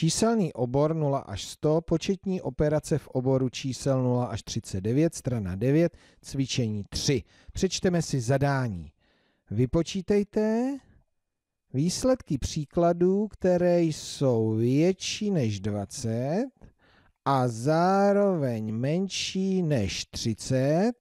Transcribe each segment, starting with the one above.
Číselný obor 0 až 100, početní operace v oboru čísel 0 až 39, strana 9, cvičení 3. Přečteme si zadání. Vypočítejte výsledky příkladů, které jsou větší než 20 a zároveň menší než 30,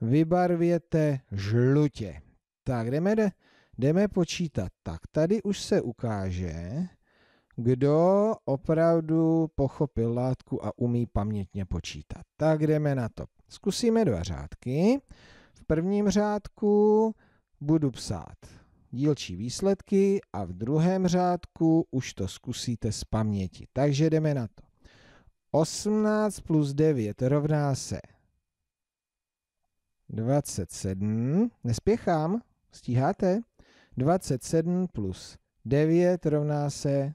vybarvěte žlutě. Tak jdeme, jdeme počítat. Tak tady už se ukáže, kdo opravdu pochopil látku a umí pamětně počítat. Tak jdeme na to. Zkusíme dva řádky. V prvním řádku budu psát dílčí výsledky a v druhém řádku už to zkusíte z paměti. Takže jdeme na to. 18 plus 9 rovná se 27. Nespěchám, stíháte? 27 plus 9 rovná se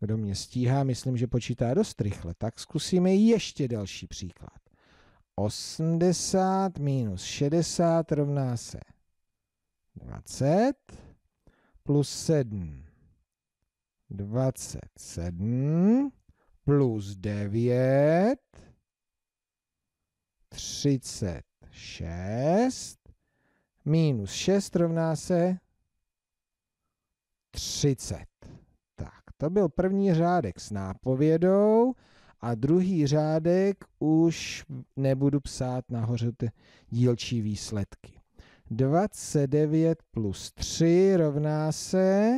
Kdo mě stíhá, myslím, že počítá dost rychle, tak zkusíme ještě další příklad. 80 minus 60 rovná se 20 plus 7. 27 plus 9 36 minus 6 rovná se 30. To byl první řádek s nápovědou a druhý řádek už nebudu psát nahoře ty dílčí výsledky. 29 plus 3 rovná se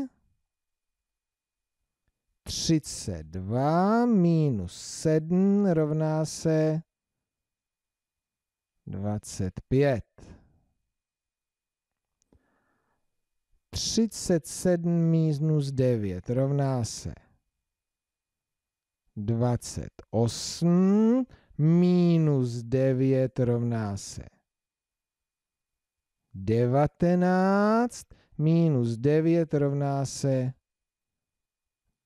32 minus 7 rovná se 25. 37 minus 9 rovná se 28 minus 9 rovná se 19 minus 9 rovná se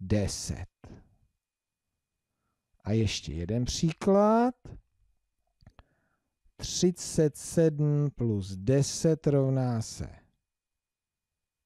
10. A ještě jeden příklad. 37 plus 10 rovná se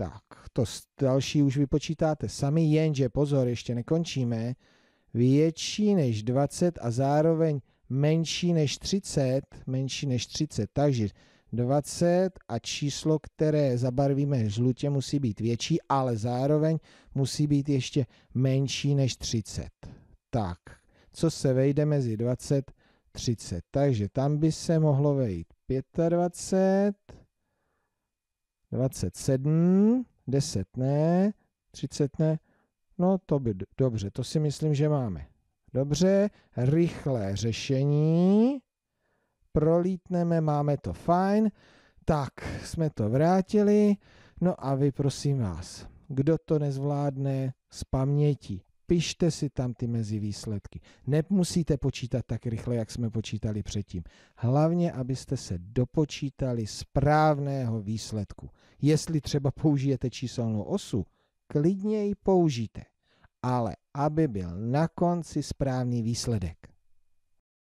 Tak, to další už vypočítáte sami, jenže pozor, ještě nekončíme. Větší než 20 a zároveň menší než 30, menší než 30, takže 20 a číslo, které zabarvíme žlutě, musí být větší, ale zároveň musí být ještě menší než 30. Tak, co se vejde mezi 20 30. Takže tam by se mohlo vejít 25, 27, 10 ne, 30 ne. No to by dobře, to si myslím, že máme. Dobře, rychlé řešení. Prolítneme, máme to fajn. Tak, jsme to vrátili. No a vy prosím vás, kdo to nezvládne z paměti, pište si tam ty mezi výsledky. Nemusíte počítat tak rychle, jak jsme počítali předtím. Hlavně, abyste se dopočítali správného výsledku. Jestli třeba použijete číselnou osu, klidně ji použijte, ale aby byl na konci správný výsledek.